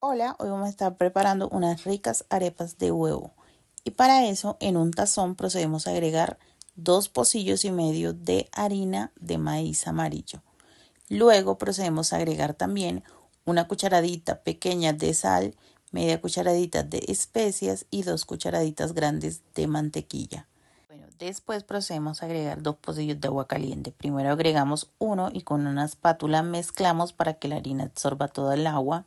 Hola, hoy vamos a estar preparando unas ricas arepas de huevo y para eso en un tazón procedemos a agregar dos pocillos y medio de harina de maíz amarillo. Luego procedemos a agregar también una cucharadita pequeña de sal, media cucharadita de especias y dos cucharaditas grandes de mantequilla. Bueno, después procedemos a agregar dos pocillos de agua caliente. Primero agregamos uno y con una espátula mezclamos para que la harina absorba toda el agua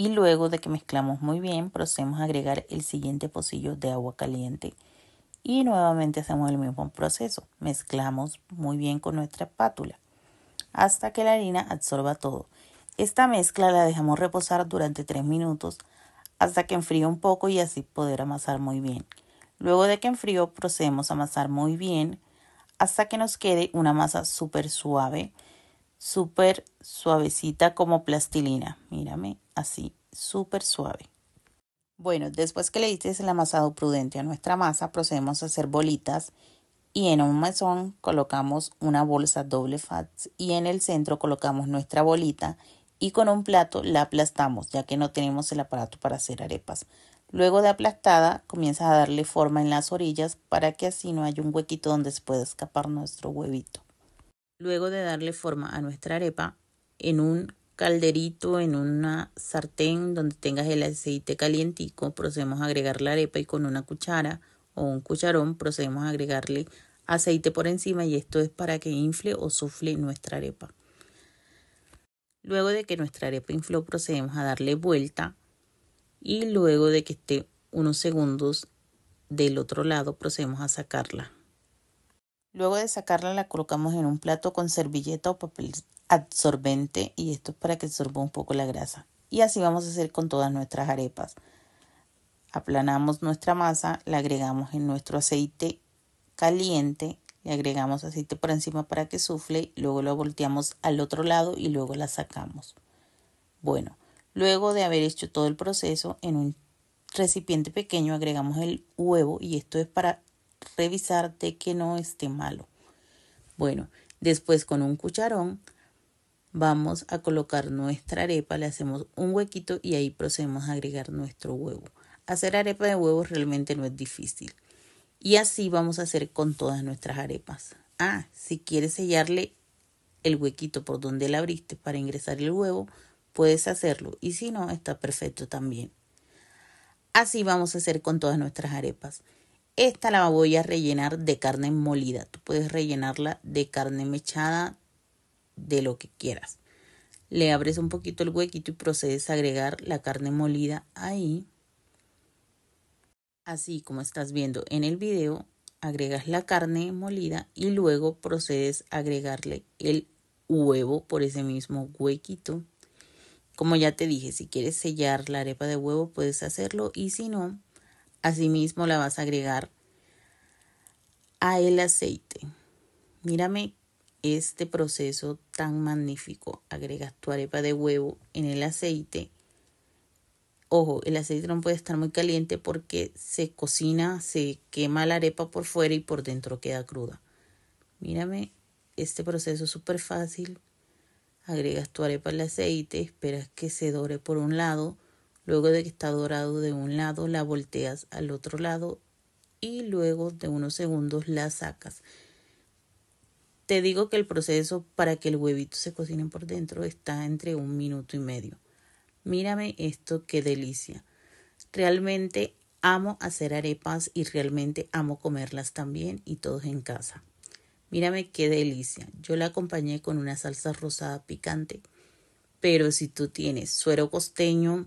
y luego de que mezclamos muy bien procedemos a agregar el siguiente pocillo de agua caliente y nuevamente hacemos el mismo proceso. Mezclamos muy bien con nuestra espátula hasta que la harina absorba todo. Esta mezcla la dejamos reposar durante 3 minutos hasta que enfríe un poco y así poder amasar muy bien. Luego de que enfrío procedemos a amasar muy bien hasta que nos quede una masa súper suave súper suavecita como plastilina. Mírame, así, súper suave. Bueno, después que le diste el amasado prudente a nuestra masa, procedemos a hacer bolitas y en un mesón colocamos una bolsa doble fat y en el centro colocamos nuestra bolita y con un plato la aplastamos ya que no tenemos el aparato para hacer arepas. Luego de aplastada comienzas a darle forma en las orillas para que así no haya un huequito donde se pueda escapar nuestro huevito. Luego de darle forma a nuestra arepa en un calderito, en una sartén donde tengas el aceite calientico, procedemos a agregar la arepa y con una cuchara o un cucharón procedemos a agregarle aceite por encima y esto es para que infle o sufle nuestra arepa. Luego de que nuestra arepa infló procedemos a darle vuelta y luego de que esté unos segundos del otro lado procedemos a sacarla. Luego de sacarla la colocamos en un plato con servilleta o papel absorbente y esto es para que absorba un poco la grasa. Y así vamos a hacer con todas nuestras arepas. Aplanamos nuestra masa, la agregamos en nuestro aceite caliente, le agregamos aceite por encima para que sufle, luego lo volteamos al otro lado y luego la sacamos. Bueno, luego de haber hecho todo el proceso en un recipiente pequeño agregamos el huevo y esto es para revisarte que no esté malo. Bueno, después con un cucharón vamos a colocar nuestra arepa, le hacemos un huequito y ahí procedemos a agregar nuestro huevo. Hacer arepa de huevo realmente no es difícil. Y así vamos a hacer con todas nuestras arepas. Ah, si quieres sellarle el huequito por donde la abriste para ingresar el huevo, puedes hacerlo. Y si no, está perfecto también. Así vamos a hacer con todas nuestras arepas. Esta la voy a rellenar de carne molida. Tú puedes rellenarla de carne mechada, de lo que quieras. Le abres un poquito el huequito y procedes a agregar la carne molida ahí. Así como estás viendo en el video, agregas la carne molida y luego procedes a agregarle el huevo por ese mismo huequito. Como ya te dije, si quieres sellar la arepa de huevo puedes hacerlo y si no, Asimismo la vas a agregar a el aceite. Mírame este proceso tan magnífico. Agregas tu arepa de huevo en el aceite. Ojo, el aceite no puede estar muy caliente porque se cocina, se quema la arepa por fuera y por dentro queda cruda. Mírame este proceso súper fácil. Agregas tu arepa al aceite, esperas que se dore por un lado Luego de que está dorado de un lado, la volteas al otro lado y luego de unos segundos la sacas. Te digo que el proceso para que el huevito se cocine por dentro está entre un minuto y medio. Mírame esto, qué delicia. Realmente amo hacer arepas y realmente amo comerlas también y todos en casa. Mírame qué delicia. Yo la acompañé con una salsa rosada picante. Pero si tú tienes suero costeño,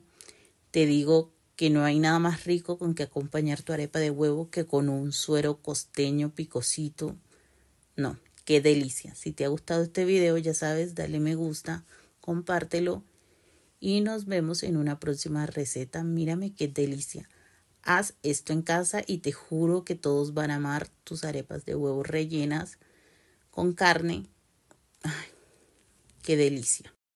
te digo que no hay nada más rico con que acompañar tu arepa de huevo que con un suero costeño picosito. No, qué delicia. Si te ha gustado este video, ya sabes, dale me gusta, compártelo y nos vemos en una próxima receta. Mírame qué delicia. Haz esto en casa y te juro que todos van a amar tus arepas de huevo rellenas con carne. Ay, qué delicia.